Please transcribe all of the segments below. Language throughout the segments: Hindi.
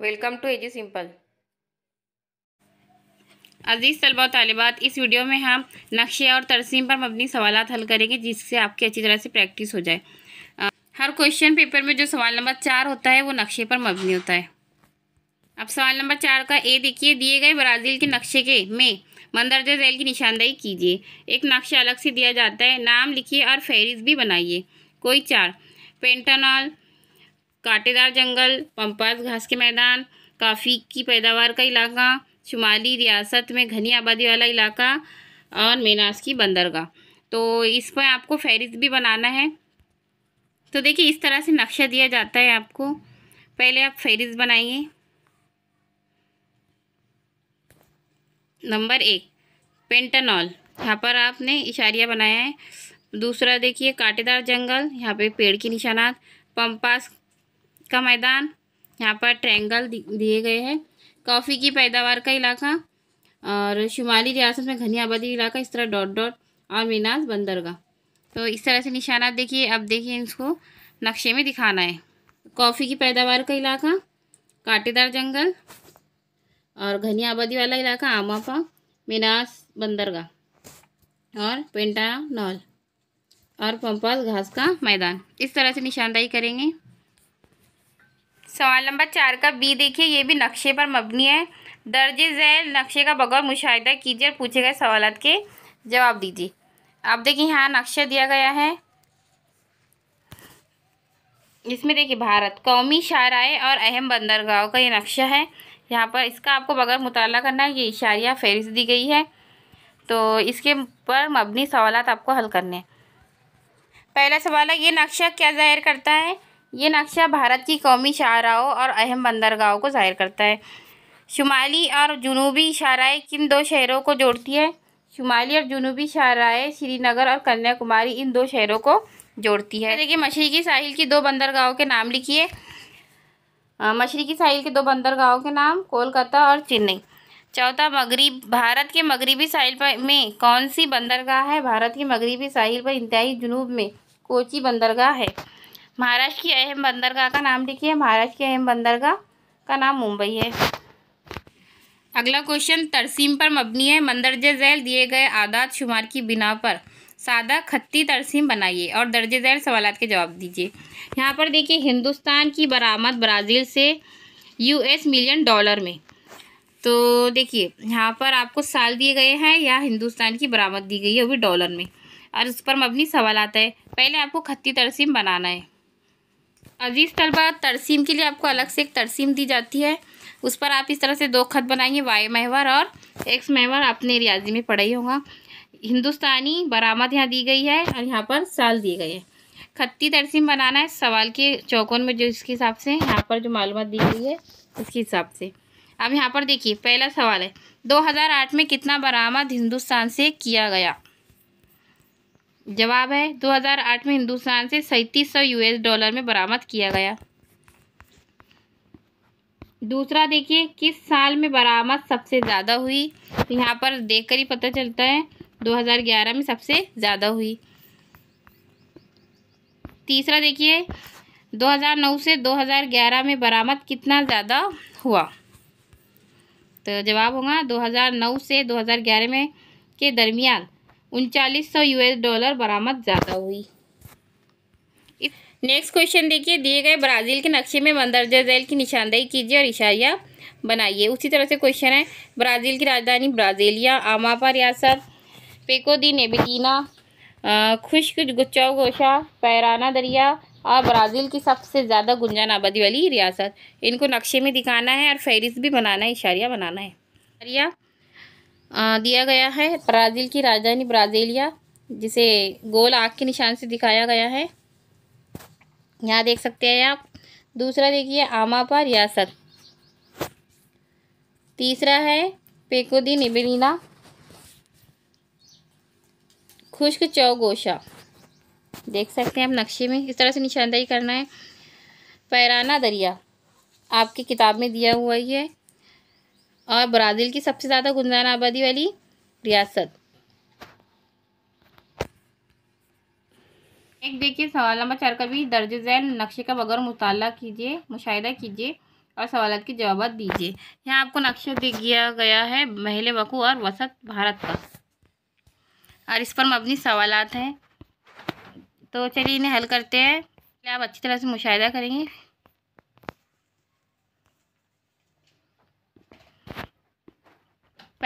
वेलकम टू एजी सिंपल अजीज़ तलबा तलबात इस वीडियो में हम नक्शे और तरसीम पर मबनी सवाल हल करेंगे जिससे आपकी अच्छी तरह से प्रैक्टिस हो जाए हर क्वेश्चन पेपर में जो सवाल नंबर चार होता है वो नक्शे पर मबनी होता है अब सवाल नंबर चार का ए देखिए दिए गए ब्राज़ील के नक्शे के में मंदरजा जैल की निशानदेही कीजिए एक नक्शा अलग से दिया जाता है नाम लिखिए और फहरिस्त भी बनाइए कोई चार पेंटानॉल कांटेदार जंगल पंपास घास के मैदान काफ़ी की पैदावार का इलाका शुमाली रियासत में घनी आबादी वाला इलाका और मेनास की बंदरगाह तो इस पर आपको फहरिस्त भी बनाना है तो देखिए इस तरह से नक्शा दिया जाता है आपको पहले आप फहरिस्त बनाइए नंबर एक पेंटनॉल यहाँ पर आपने इशारिया बनाया है दूसरा देखिए कांटेदार जंगल यहाँ पे पेड़ की निशानात पंपास का मैदान यहाँ पर ट्रैंगल दिए गए हैं कॉफ़ी की पैदावार का इलाका और शुमाली रियासत में घनी आबादी इलाका इस तरह डॉट डॉट और मीनाज बंदरगाह तो इस तरह से निशाना देखिए अब देखिए इसको नक्शे में दिखाना है कॉफ़ी की पैदावार का इलाका कांटेदार जंगल और घनी आबादी वाला इलाका आमापा मीनास बंदरगाह और पेंटानॉल और पंपास घास का मैदान इस तरह से निशानदाही करेंगे सवाल नंबर चार का बी देखिए ये भी नक्शे पर मबनी है दर्ज झैल नक्शे का बगौर मुशाहिदा कीजिए और पूछे गए सवाल के जवाब दीजिए आप देखिए यहाँ नक्शा दिया गया है इसमें देखिए भारत कौमी शाराए और अहम बंदरगाहों का ये नक्शा है यहाँ पर इसका आपको बगैर मुताल करना है ये इशारिया फहरिस्त दी गई है तो इसके पर मबनी सवाल आपको हल करने हैं पहला सवाल है ये नक्शा क्या जाहिर करता है ये नक्शा भारत की कौमी शाहराहों और अहम बंदरगाहों को जाहिर करता है शुमाली और जुनूबी शाहराएँ किन दो शहरों को जोड़ती है शुमाली और जुनूबी शाहराएँ श्रीनगर और कन्याकुमारी इन दो शहरों को जोड़ती है देखिए मशरकी साहिल की दो बंदरगाहों के नाम लिखिए मशरकी साहिल के दो बंदरगाहों के नाम कोलकाता और चेन्नई चौथा मगरब भारत के मगरबी साहिल पर में कौन सी बंदरगाह है भारत के मगरबी साहिल पर इंतहाई जुनूब में कोची बंदरगाह है महाराष्ट्र की अहम बंदरगाह का नाम लिखिए महाराष्ट्र की अहम बंदरगाह का नाम मुंबई है अगला क्वेश्चन तरसीम पर मबनी है मंदरज झैल दिए गए आदात शुमार की बिना पर सादा खत्ती तरसीम बनाइए और दर्ज झैल सवाल के जवाब दीजिए यहाँ पर देखिए हिंदुस्तान की बरामद ब्राज़ील से यूएस मिलियन डॉलर में तो देखिए यहाँ पर आपको साल दिए गए हैं या हिंदुस्तान की बरामद दी गई है वो भी डॉलर में और उस पर मबनी सवाल आता है पहले आपको खत्ती तरसीम बनाना है अजीज तलबा तरसीम के लिए आपको अलग से एक तरसीम दी जाती है उस पर आप इस तरह से दो खत बनाएंगे वाई महवर और एक्स महवर आपने रियाजी में पढ़ा ही होगा हिंदुस्तानी बरामद यहाँ दी गई है और यहाँ पर साल दिए गए हैं खत्ती तरसीम बनाना है सवाल के चौकोन में जो इसके हिसाब से यहाँ पर जो मालूम दी गई है उसके हिसाब से अब यहाँ पर देखिए पहला सवाल है दो में कितना बरामद हिंदुस्तान से किया गया जवाब है 2008 में हिंदुस्तान से सैंतीस यूएस डॉलर में बरामद किया गया दूसरा देखिए किस साल में बरामद सबसे ज़्यादा हुई तो यहाँ पर देखकर ही पता चलता है 2011 में सबसे ज़्यादा हुई तीसरा देखिए 2009 से 2011 में बरामद कितना ज़्यादा हुआ तो जवाब होगा 2009 से 2011 में के दरमियान उनचालीस सौ यूएस डॉलर बरामद ज़्यादा हुई नेक्स्ट क्वेश्चन देखिए दिए गए ब्राज़ील के नक्शे में मंदरजा जैल की निशानदेही कीजिए और इशारिया बनाइए उसी तरह से क्वेश्चन है ब्राज़ील की राजधानी ब्राज़ीलिया आमापा रियासत पेको दी नेबिटीना खुश्क गुच्चा गोशा पैराना दरिया और ब्राज़ील की सबसे ज़्यादा गुंजान आबादी वाली रियासत इनको नक्शे में दिखाना है और फहरिस्त भी बनाना है इशारिया बनाना है इशारिया दिया गया है ब्राज़ील की राजधानी ब्राज़ीलिया जिसे गोल आग के निशान से दिखाया गया है यहाँ देख सकते हैं आप दूसरा देखिए आमापा रियासत तीसरा है पेकोदी निबेलिना खुश्क चौगोशा देख सकते हैं आप नक्शे में इस तरह से निशानदाही करना है पैराना दरिया आपकी किताब में दिया हुआ ही है और ब्राज़ील की सबसे ज़्यादा गुंजान आबादी वाली रियासत एक देखिए सवाल नंबर चार का भी दर्ज जैन नक्शे का बगैर मुताल कीजिए मुशाह कीजिए और सवाल के जवाब दीजिए यहाँ आपको नक्शा दे दिया गया है महल वकू और वसत भारत का और इस पर मबनी सवाल हैं तो चलिए इन्हें हल करते हैं आप अच्छी तरह से मुशाह करेंगे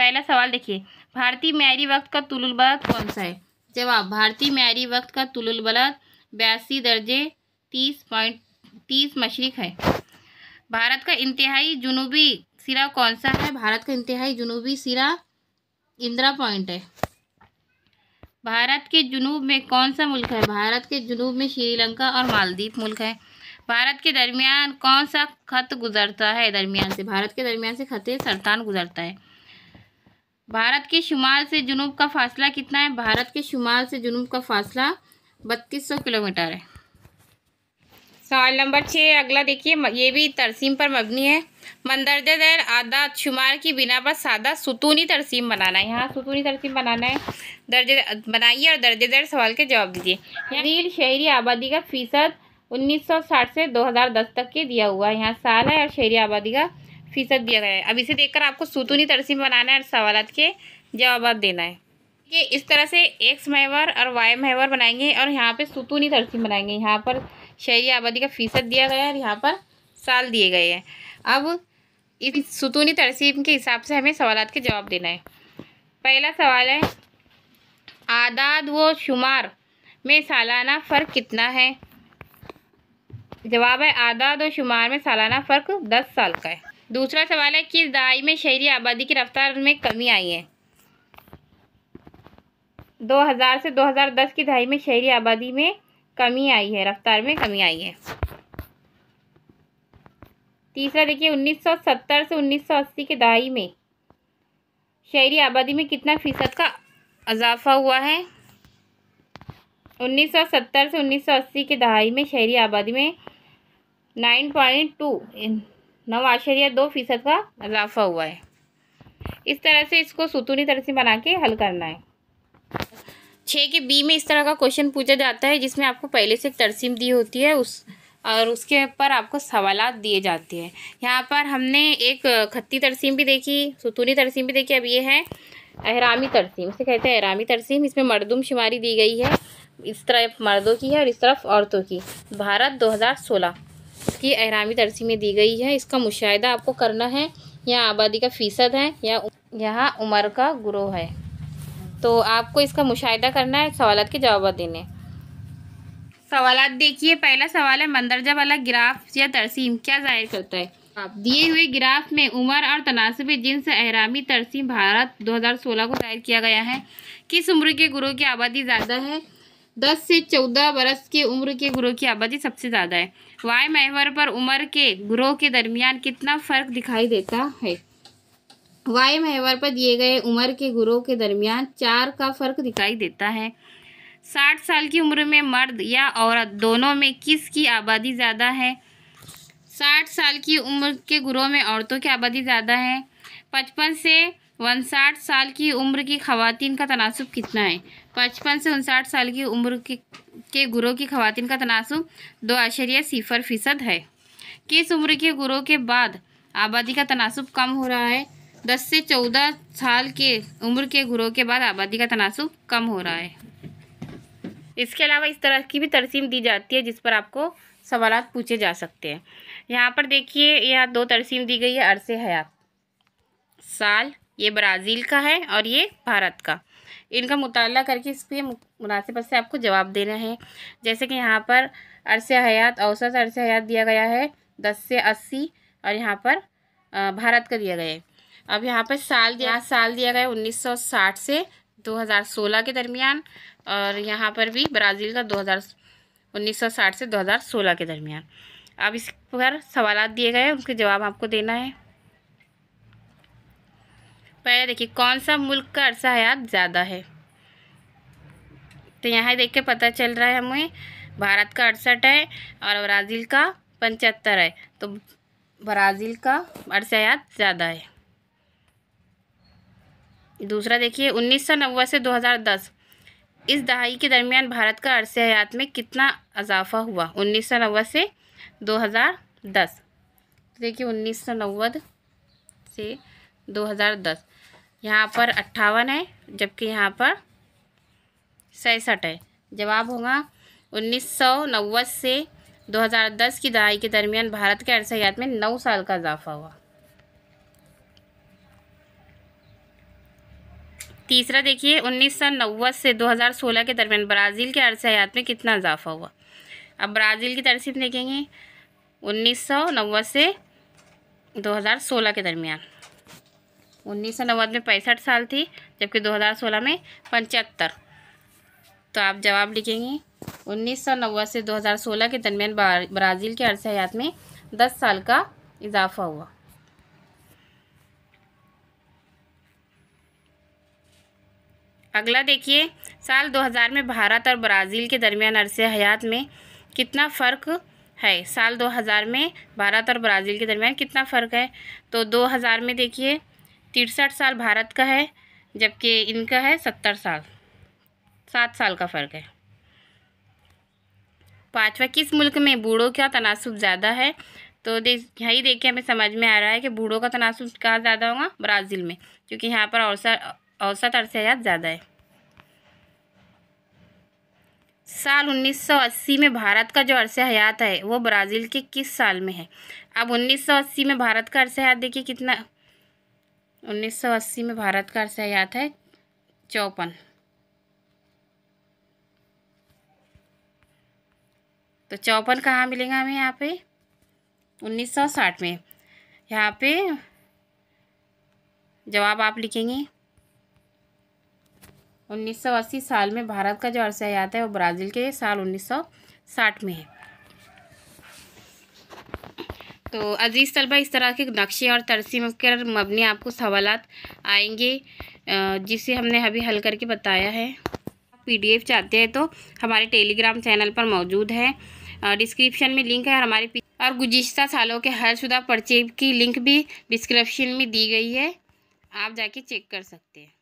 पहला सवाल देखिए भारतीय मैरी वक्त का तुलुल बलद कौन सा है जवाब भारतीय मैरी वक्त का तुलुल बलद बयासी दर्जे तीस पॉइंट तीस मशरक है भारत का इंतहाई जुनूबी सिरा कौन सा है भारत का इंतहाई जुनूबी सिरा इंदिरा पॉइंट है भारत के जुनूब में कौन सा मुल्क है भारत के जुनूब में श्रीलंका और मालदीप मुल्क है भारत के दरमियान कौन सा खत गुजरता है दरमियान से भारत के दरमियान से खत सरतान गुजरता है भारत के शुमाल से जुनूब का फासला कितना है भारत के शुमाल से जुनूब का फासला बत्तीस सौ किलोमीटर है सवाल नंबर छः अगला देखिए ये भी तरसीम पर मबनी है मंदरज दर आदा शुमार की बिना पर सादा सुतूनी तरसीम बनाना है यहाँ सुतूनी तरसीम बनाना है दर्जे बनाइए और दर्जे दर सवाल के जवाब दीजिए रील शहरी आबादी का फीसद 1960 से 2010 तक के दिया हुआ है यहाँ साल है और शहरी आबादी का फ़ीसद दिया गया है अब इसे देखकर आपको सुतूनी तरसीम बनाना है और सवाल के जवाब देना है ये इस तरह से एक्स महवर और वाई महवर बनाएंगे और यहाँ पे सुतूनी तरसीम बनाएंगे यहाँ पर शहरी आबादी का फ़ीसद दिया गया है और यहाँ पर साल दिए गए हैं अब इस सुतूनी तरसीम के हिसाब से हमें सवाल के जवाब देना है पहला सवाल है आदाद व शुमार में सालाना फ़र्क कितना है जवाब है आदाद और शुमार में सालाना फ़र्क दस साल का है दूसरा सवाल है किस दहाई में शहरी आबादी की रफ्तार में कमी आई है 2000 से 2010 की दहाई में शहरी आबादी में कमी आई है रफ्तार में कमी आई है तीसरा देखिए 1970 से 1980 के दहाई में शहरी आबादी में कितना फीसद का इजाफा हुआ है 1970 से 1980 के दहाई में शहरी आबादी में 9.2 नौ आशरिया दो फीसद का इजाफा हुआ है इस तरह से इसको सुतूनी तरसीम बना के हल करना है छः के बी में इस तरह का क्वेश्चन पूछा जाता है जिसमें आपको पहले से एक तरसीम दी होती है उस और उसके ऊपर आपको सवाल दिए जाते हैं यहाँ पर हमने एक खत्ती तरसीम भी देखी सुतूनी तरसीम भी देखी अब ये है अहरामी तरसीम इसे कहते हैं अहरामी तरसीम इसमें मरदम शुमारी दी गई है इस तरफ मर्दों की है और इस तरफ औरतों की भारत सोलह की अहरामी तरसी में दी गई है इसका मुशाहिदा आपको करना है यहाँ आबादी का फ़ीसद है या यहाँ उम्र का ग्रोह है तो आपको इसका मुशाहिदा करना है सवाल के जवाब देने सवाल देखिए पहला सवाल है मंदरजा वाला ग्राफ या तरसीम क्या जाहिर करता है आप दिए हुए ग्राफ में उम्र और तनासब जिन्स अहरामी तरसीम भारत 2016 को जाहिर किया गया है किस उम्र के गुरों की आबादी ज़्यादा है दस से चौदह बरस की उम्र के ग्रोह की आबादी सबसे ज़्यादा है वाय महवर पर उम्र के ग्रोह के दरमियान कितना फर्क दिखाई देता है वाय महवर पर दिए गए उम्र के ग्रोह के दरमियान चार का फर्क दिखाई देता है साठ साल की उम्र में मर्द या औरत दोनों में किस की आबादी ज़्यादा है साठ साल की उम्र के ग्रोह में औरतों की आबादी ज़्यादा है पचपन से उनसाठ साल की उम्र की खातन का तनासब कितना है पचपन से उनसाठ साल की उम्र की के गुरों की खातिन का तनासब दो आशरिया सिफर फ़ीसद है किस उम्र के गुरों के बाद आबादी का तनासब कम हो रहा है दस से चौदह साल के उम्र के गुरों के बाद आबादी का तनासब कम हो रहा है इसके अलावा इस तरह की भी तरसीम दी जाती है जिस पर आपको सवाल पूछे जा सकते हैं यहाँ पर देखिए यह दो तरसीम दी गई है अरसे हयात साल ये ब्राज़ील का है और ये भारत का इनका मुताल करके इस पर मुनासिब से आपको जवाब देना है जैसे कि यहाँ पर अरस हयात औसत अरस हयात दिया गया है दस से अस्सी और यहाँ पर भारत का दिया गया है अब यहाँ पर साल दिया साल दिया गया उन्नीस सौ साठ से दो हज़ार सोलह के दरमियान और यहाँ पर भी ब्राज़ील का दो हज़ार उन्नीस सौ साठ से दो हज़ार सोलह के दरमियान अब इस पर सवाल दिए गए उनके जवाब आपको देना है पहले देखिए कौन सा मुल्क का अरसा हयात ज़्यादा है तो यहाँ देख के पता चल रहा है हमें भारत का अड़सठ है और ब्राज़ील का पचहत्तर है तो ब्राज़ील का अरसा हयात ज़्यादा है दूसरा देखिए उन्नीस सौ नब्बे से दो हज़ार दस इस दहाई के दरमियान भारत का अरसे हयात में कितना अजाफा हुआ उन्नीस सौ नब्बे से दो हज़ार दस तो देखिए उन्नीस सौ नब्बे से 2010 यहाँ पर अट्ठावन है जबकि यहाँ पर सैंसठ है जवाब होगा उन्नीस से 2010 की दहाई के दरमियान भारत के अरसयात में नौ साल का इजाफा हुआ तीसरा देखिए उन्नीस से 2016 के दरमियान ब्राज़ील के अरसयात में कितना इजाफा हुआ अब ब्राज़ील की तरसीब देखेंगे उन्नीस से 2016 के दरमियान उन्नीस सौ नब्बे में पैंसठ साल थी जबकि 2016 में पचहत्तर तो आप जवाब लिखेंगे उन्नीस सौ नब्बे से 2016 के दरमियान ब्राज़ील के अरसे हयात में दस साल का इजाफा हुआ अगला देखिए साल 2000 में भारत और ब्राज़ील के दरमियान अरसे हयात में कितना फ़र्क है साल 2000 में भारत और ब्राज़ील के दरमियान कितना फ़र्क है तो 2000 में देखिए तिरसठ साल भारत का है जबकि इनका है सत्तर साल सात साल का फ़र्क है पाँचवा किस मुल्क में बूढ़ों का तनासब ज़्यादा है तो देख यही देख के हमें समझ में आ रहा है कि बूढ़ों का तनासब कहाँ ज़्यादा होगा ब्राज़ील में क्योंकि यहाँ पर औसत औसत अरसे हयात ज़्यादा है साल 1980 में भारत का जो अरसे हयात है वो ब्राज़ील के किस साल में है अब 1980 में भारत का अरसे हयात देखिए कितना 1980 में भारत का अर्ज याद है चौपन तो चौपन कहाँ मिलेगा हमें यहाँ पे 1960 में यहाँ पे जवाब आप लिखेंगे 1980 साल में भारत का जो अर्ज आयात है वो ब्राज़ील के साल 1960 में है तो अज़ीज़ तलबा इस तरह के नक्शे और तरसीम कर मबनी आपको सवाल आएंगे जिसे हमने अभी हल करके बताया है पीडीएफ चाहते हैं तो हमारे टेलीग्राम चैनल पर मौजूद है डिस्क्रिप्शन में लिंक है और हमारे और गुजशत सालों के हर शुदा पर्चे की लिंक भी डिस्क्रिप्शन में दी गई है आप जाके चेक कर सकते हैं